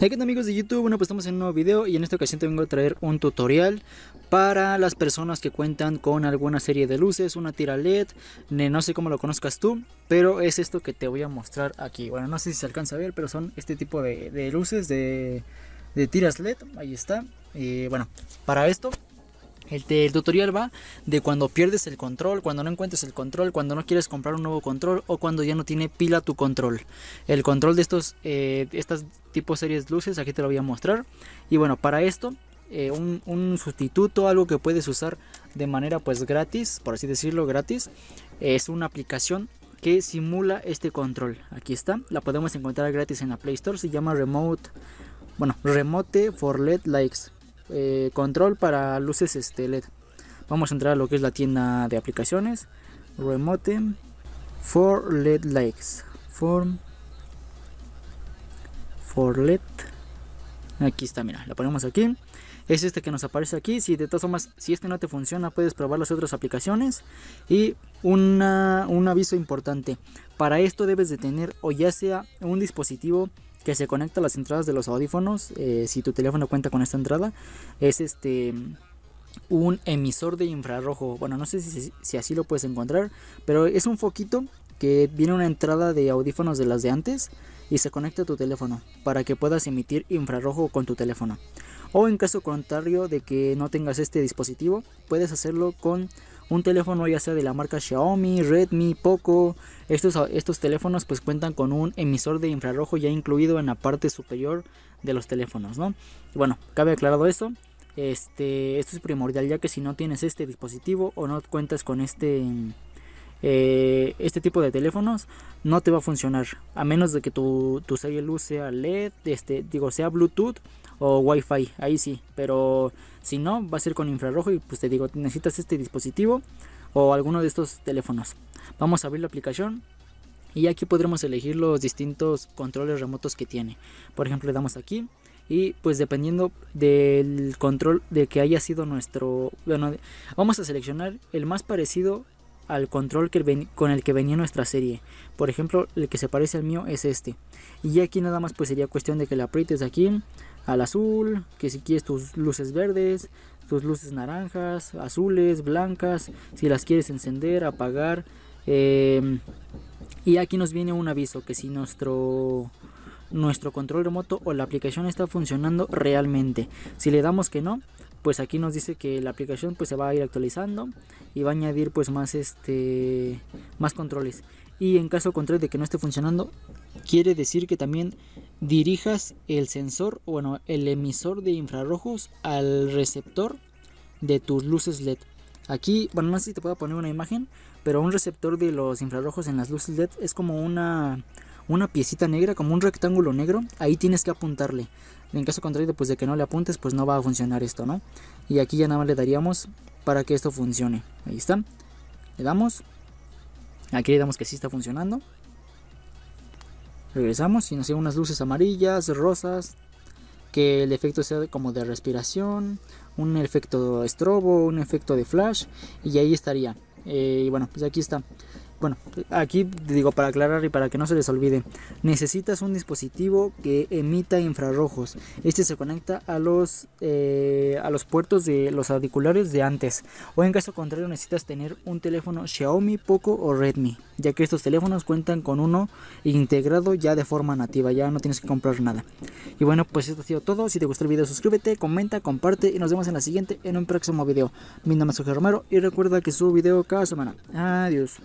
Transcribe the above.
¿Qué tal amigos de YouTube? Bueno, pues estamos en un nuevo video y en esta ocasión te vengo a traer un tutorial para las personas que cuentan con alguna serie de luces, una tira LED, no sé cómo lo conozcas tú, pero es esto que te voy a mostrar aquí. Bueno, no sé si se alcanza a ver, pero son este tipo de, luces de, de, tiras LED, ahí está. Y eh, bueno, para esto el, tutorial va de cuando pierdes el control, cuando no encuentres el control, cuando no quieres comprar un nuevo control o cuando ya no tiene pila tu control. El control de estos tipos eh, estas tipo series luces, aquí te lo voy a mostrar. Y bueno, para esto, eh, un, sustituto, algo que puedes usar de manera pues gratis, por así decirlo, gratis, es una aplicación que simula este control. Aquí está, la podemos encontrar gratis en la Play Store, se llama Remote, bueno, Remote for LED Likes. Eh, control para luces este, LED. Vamos a entrar a lo que es la tienda de aplicaciones. Remote. For LED lights. Form. For LED. Aquí está, mira, la ponemos aquí. Es este que nos aparece aquí. Si de todas formas, si este no te funciona, puedes probar las otras aplicaciones. Y una, un aviso importante. Para esto debes de tener o ya sea un dispositivo que se conecta a las entradas de los audífonos, eh, si tu teléfono cuenta con esta entrada, es este un emisor de infrarrojo. Bueno, no sé si, así lo puedes encontrar, pero es un foquito que viene una entrada de audífonos de las de antes y se conecta a tu teléfono para que puedas emitir infrarrojo con tu teléfono. O en caso contrario de que no tengas este dispositivo, puedes hacerlo con un teléfono ya sea de la marca Xiaomi, Redmi, Poco, estos, estos teléfonos pues cuentan con un emisor de infrarrojo ya incluido en la parte superior de los teléfonos, ¿no? bueno, cabe aclarado esto. Este, esto es primordial ya que si no tienes este dispositivo o no cuentas con este eh, este tipo de teléfonos no te va a funcionar a menos de que tu, tu luz sea LED, este, digo, sea Bluetooth o Wi-Fi, ahí sí, pero si no, va a ser con infrarrojo y pues te digo, necesitas este dispositivo o alguno de estos teléfonos. Vamos a abrir la aplicación y aquí podremos elegir los distintos controles remotos que tiene. Por ejemplo, le damos aquí y pues dependiendo del control de que haya sido nuestro vamos a seleccionar el más parecido al control que ven, con el que venía nuestra serie. Por ejemplo, el que se parece al mío es este. Y aquí nada más pues sería cuestión de que le aprietes aquí al azul, que si quieres tus luces verdes, tus luces naranjas, azules, blancas, si las quieres encender, apagar. Em, y aquí nos viene un aviso que si nuestro nuestro control remoto o la aplicación está funcionando realmente. Si le damos que no, pues aquí nos dice que la aplicación pues se va a ir actualizando y va a añadir pues más este más controles y en caso contrario de que no esté funcionando quiere decir que también dirijas el sensor bueno el emisor de infrarrojos al receptor de tus luces LED aquí bueno no sé si te puedo poner una imagen pero un receptor de los infrarrojos en las luces LED es como una una piecita negra, como un rectángulo negro, ahí tienes que apuntarle. En caso contrario, pues de que no le apuntes, pues no va a funcionar esto, ¿no? Y aquí ya nada más le daríamos para que esto funcione. Ahí está. Le damos. Aquí le damos que sí está funcionando. Regresamos y nos llegan unas luces amarillas, rosas. Que el efecto sea como de respiración, un efecto estrobo, un efecto de flash. Y ahí estaría. Eh, y bueno, pues aquí está bueno, aquí digo para aclarar y para que no se les olvide, necesitas un dispositivo que emita infrarrojos. Este se conecta a los, eh, a los puertos de los auriculares de antes. O en caso contrario necesitas tener un teléfono Xiaomi, Poco o Redmi, ya que estos teléfonos cuentan con uno integrado ya de forma nativa, ya no tienes que comprar nada. Y bueno, pues esto ha sido todo. Si te gustó el video, suscríbete, comenta, comparte y nos vemos en la siguiente en un próximo video. Mi nombre es Jorge Romero y recuerda que subo video cada semana. Adiós.